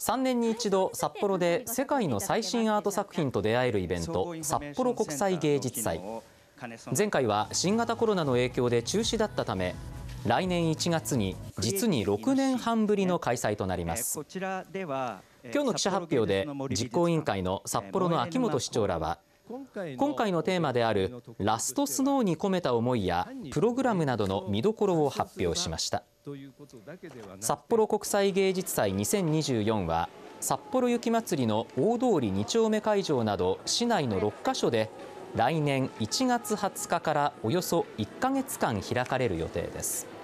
3年に一度、札幌で世界の最新アート作品と出会えるイベント札幌国際芸術祭前回は新型コロナの影響で中止だったため来年1月に実に6年半ぶりの開催となります今日の記者発表で実行委員会の札幌の秋元市長らは今回のテーマであるラストスノーに込めた思いやプログラムなどの見どころを発表しました。札幌国際芸術祭2024は札幌雪まつりの大通り2丁目会場など市内の6か所で来年1月20日からおよそ1か月間開かれる予定です。